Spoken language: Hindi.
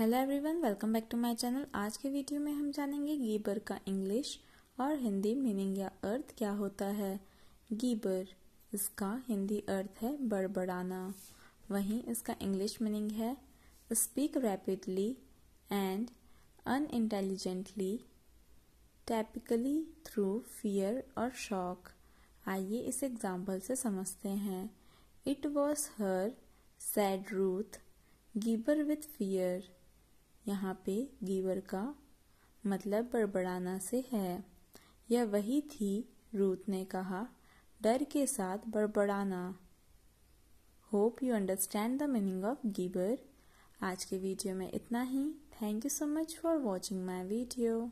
hello everyone welcome back to my channel आज के वीडियो में हम जानेंगे गीबर का इंग्लिश और हिंदी मीनिंग या अर्थ क्या होता है गीबर इसका हिंदी अर्थ है बड़बड़ाना वहीं इसका इंग्लिश मीनिंग है speak rapidly and unintelligently typically through fear और शॉक आइए इस एग्जाम्पल से समझते हैं it was her said Ruth gibber with fear यहाँ पे गीवर का मतलब बड़बड़ाना से है यह वही थी रूथ ने कहा डर के साथ बड़बड़ाना hope you understand the meaning of gibber आज के वीडियो में इतना ही thank you so much for watching my video